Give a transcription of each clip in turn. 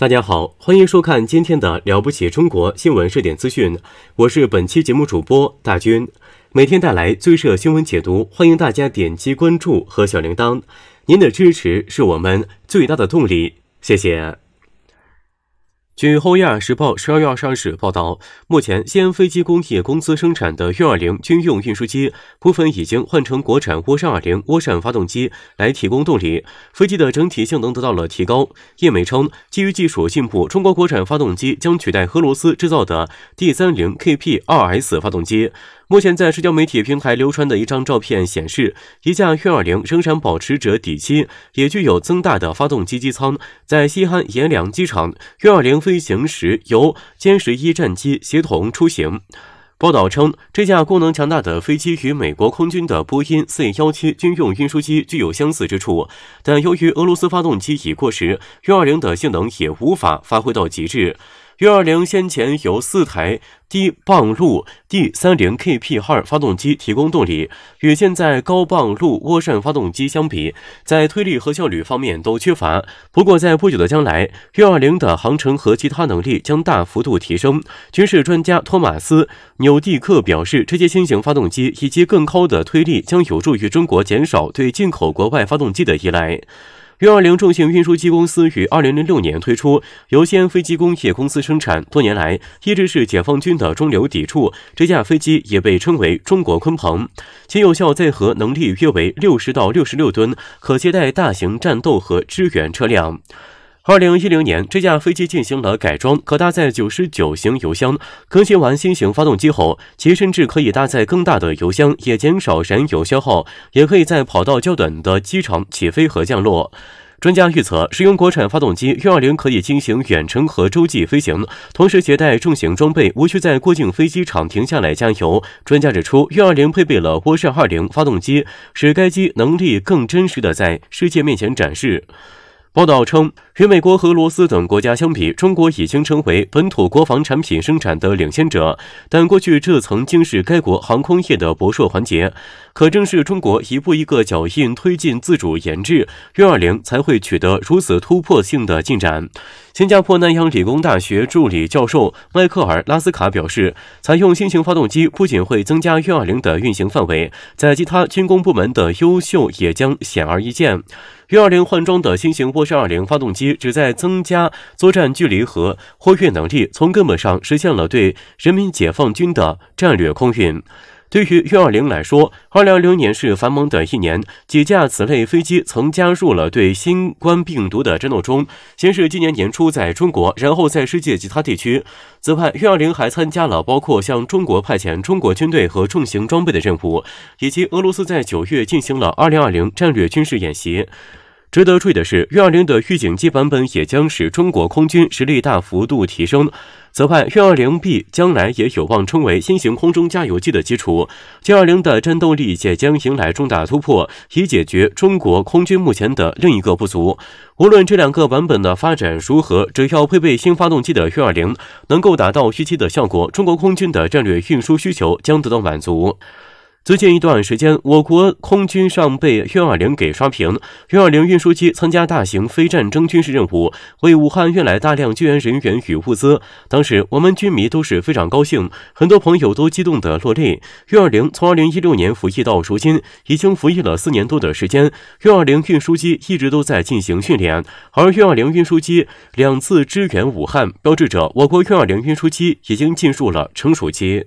大家好，欢迎收看今天的《了不起中国》新闻热点资讯，我是本期节目主播大军，每天带来最热新闻解读，欢迎大家点击关注和小铃铛，您的支持是我们最大的动力，谢谢。据《欧亚时报》十二月二十二日报道，目前西安飞机工业公司生产的运二零军用运输机部分已经换成国产涡扇二零涡扇发动机来提供动力，飞机的整体性能得到了提高。业媒称，基于技术进步，中国国产发动机将取代俄罗斯制造的 D 三零 KP 二 S 发动机。目前在社交媒体平台流传的一张照片显示，一架运20仍然保持着底漆也具有增大的发动机机舱，在西安阎良机场，运20飞行时由歼十一战机协同出行。报道称，这架功能强大的飞机与美国空军的波音 C 幺七军用运输机具有相似之处，但由于俄罗斯发动机已过时，运20的性能也无法发挥到极致。U-20 先前由四台低棒路 D-30KP-2 发动机提供动力，与现在高棒路涡扇发动机相比，在推力和效率方面都缺乏。不过，在不久的将来，U-20 的航程和其他能力将大幅度提升。军事专家托马斯·纽蒂克表示，这些新型发动机以及更高的推力将有助于中国减少对进口国外发动机的依赖。运二零重型运输机公司于二零零六年推出，由西安飞机工业公司生产，多年来一直是解放军的中流砥柱。这架飞机也被称为“中国鲲鹏”，其有效载荷能力约为六十到六十六吨，可接待大型战斗和支援车辆。二零一零年，这架飞机进行了改装，可搭载九十九型油箱。更新完新型发动机后，其甚至可以搭载更大的油箱，也减少燃油消耗，也可以在跑道较短的机场起飞和降落。专家预测，使用国产发动机，U20 可以进行远程和洲际飞行，同时携带重型装备，无需在过境飞机场停下来加油。专家指出，U20 配备了涡扇二零发动机，使该机能力更真实的在世界面前展示。报道称。与美国和俄罗斯等国家相比，中国已经成为本土国防产品生产的领先者。但过去这曾经是该国航空业的薄弱环节。可正是中国一步一个脚印推进自主研制，运二零才会取得如此突破性的进展。新加坡南洋理工大学助理教授迈克尔拉斯卡表示，采用新型发动机不仅会增加运二零的运行范围，在其他军工部门的优秀也将显而易见。运二零换装的新型涡扇二零发动机。旨在增加作战距离和货运能力，从根本上实现了对人民解放军的战略空运。对于运 -20 来说，2020年是繁忙的一年，几架此类飞机曾加入了对新冠病毒的战斗中。先是今年年初在中国，然后在世界其他地区。此外，运 -20 还参加了包括向中国派遣中国军队和重型装备的任务，以及俄罗斯在九月进行了2020战略军事演习。值得注意的是，运二零的预警机版本也将使中国空军实力大幅度提升。此外，运二零 B 将来也有望成为新型空中加油机的基础。歼二零的战斗力也将迎来重大突破，以解决中国空军目前的另一个不足。无论这两个版本的发展如何，只要配备新发动机的运二零能够达到预期的效果，中国空军的战略运输需求将得到满足。最近一段时间，我国空军上被运二零给刷屏。运二零运输机参加大型非战争军事任务，为武汉运来大量救援人员与物资。当时我们军迷都是非常高兴，很多朋友都激动的落泪。运二零从2016年服役到如今，已经服役了四年多的时间。运二零运输机一直都在进行训练，而运二零运输机两次支援武汉，标志着我国运二零运输机已经进入了成熟期。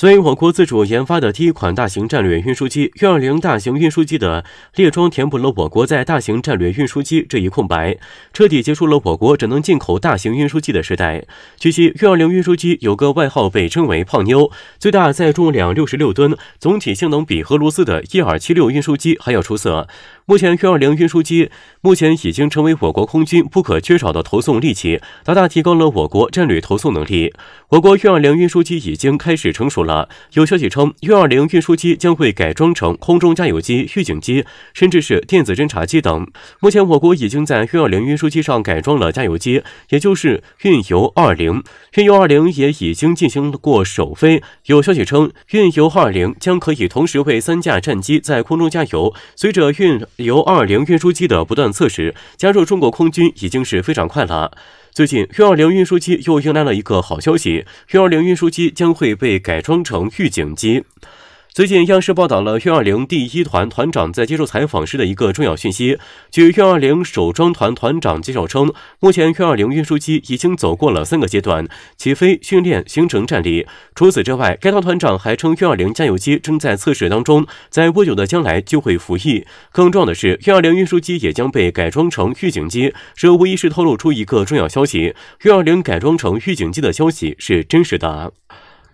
所以，我国自主研发的第一款大型战略运输机运二零大型运输机的列装，填补了我国在大型战略运输机这一空白，彻底结束了我国只能进口大型运输机的时代。据悉，运二零运输机有个外号，被称为“胖妞”，最大载重量六十六吨，总体性能比俄罗斯的伊尔七六运输机还要出色。目前，运二零运输机目前已经成为我国空军不可缺少的投送利器，大大提高了我国战略投送能力。我国运二零运输机已经开始成熟了。有消息称，运二零运输机将会改装成空中加油机、预警机，甚至是电子侦察机等。目前，我国已经在运二零运输机上改装了加油机，也就是运油二零。运油二零也已经进行过首飞。有消息称，运油二零将可以同时为三架战机在空中加油。随着运由二零运输机的不断测试加入中国空军已经是非常快了。最近，运二零运输机又迎来了一个好消息：运二零运输机将会被改装成预警机。最近，央视报道了运二零第一团团长在接受采访时的一个重要讯息。据运二零首装团团长介绍称，目前运二零运输机已经走过了三个阶段：起飞、训练、形成战力。除此之外，该团团长还称，运二零加油机正在测试当中，在不久的将来就会服役。更重要的是，运二零运输机也将被改装成预警机，这无疑是透露出一个重要消息：运二零改装成预警机的消息是真实的。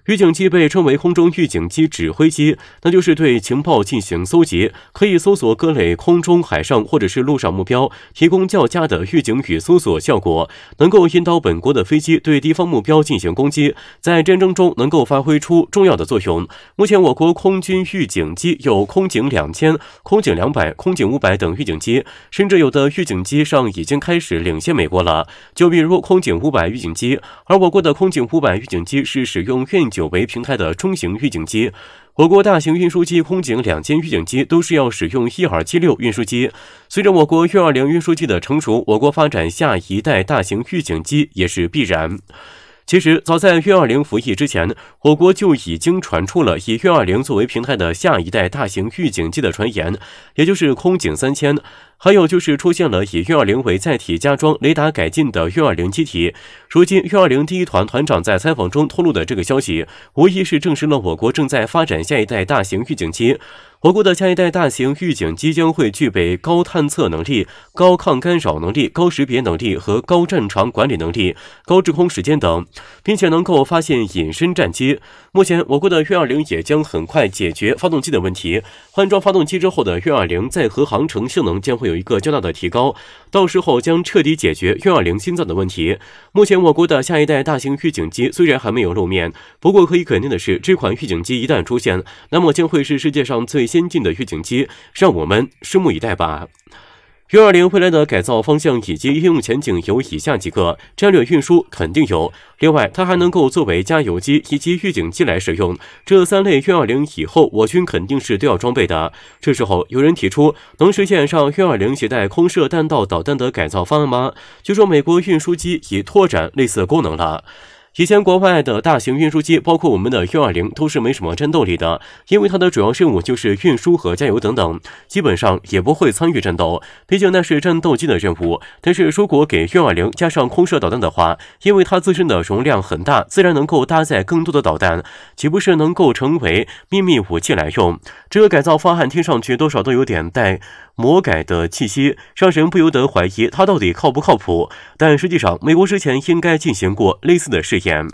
预警机被称为空中预警机、指挥机，那就是对情报进行搜集，可以搜索各类空中、海上或者是陆上目标，提供较佳的预警与搜索效果，能够引导本国的飞机对敌方目标进行攻击，在战争中能够发挥出重要的作用。目前我国空军预警机有空警两千、空警两百、空警五百等预警机，甚至有的预警机上已经开始领先美国了，就比如空警五百预警机，而我国的空警五百预警机是使用运。九为平台的中型预警机，我国大型运输机、空警两千预警机都是要使用伊尔七六运输机。随着我国运二零运输机的成熟，我国发展下一代大型预警机也是必然。其实，早在运二零服役之前，我国就已经传出了以运二零作为平台的下一代大型预警机的传言，也就是空警三千。还有就是出现了以运二零为载体加装雷达改进的运二零机体。如今，运二零第一团团长在采访中透露的这个消息，无疑是证实了我国正在发展下一代大型预警机。我国的下一代大型预警机将会具备高探测能力、高抗干扰能力、高识别能力和高战场管理能力、高制空时间等，并且能够发现隐身战机。目前，我国的运二零也将很快解决发动机的问题。换装发动机之后的运二零，在和航程、性能将会有一个较大的提高。到时候将彻底解决运二零心脏的问题。目前，我国的下一代大型预警机虽然还没有露面，不过可以肯定的是，这款预警机一旦出现，那么将会是世界上最先进的预警机。让我们拭目以待吧。运二零未来的改造方向以及应用前景有以下几个：战略运输肯定有，另外它还能够作为加油机以及预警机来使用。这三类运二零以后，我军肯定是都要装备的。这时候有人提出，能实现上运二零携带空射弹道导弹的改造方案吗？据说美国运输机已拓展类似功能了。以前国外的大型运输机，包括我们的 U 二零，都是没什么战斗力的，因为它的主要任务就是运输和加油等等，基本上也不会参与战斗，毕竟那是战斗机的任务。但是如果给 U 二零加上空射导弹的话，因为它自身的容量很大，自然能够搭载更多的导弹，岂不是能够成为秘密武器来用？这个改造方案听上去多少都有点带。魔改的气息让人不由得怀疑它到底靠不靠谱。但实际上，美国之前应该进行过类似的试验，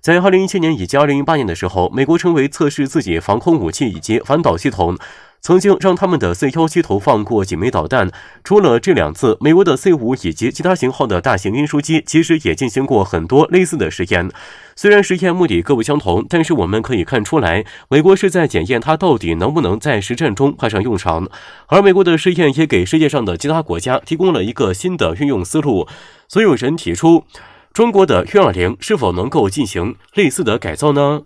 在2017年以及2 0一8年的时候，美国称为测试自己防空武器以及反导系统。曾经让他们的 C 幺七投放过几枚导弹，除了这两次，美国的 C 五以及其他型号的大型运输机其实也进行过很多类似的实验。虽然实验目的各不相同，但是我们可以看出来，美国是在检验它到底能不能在实战中派上用场。而美国的试验也给世界上的其他国家提供了一个新的运用思路。所有人提出，中国的运二零是否能够进行类似的改造呢？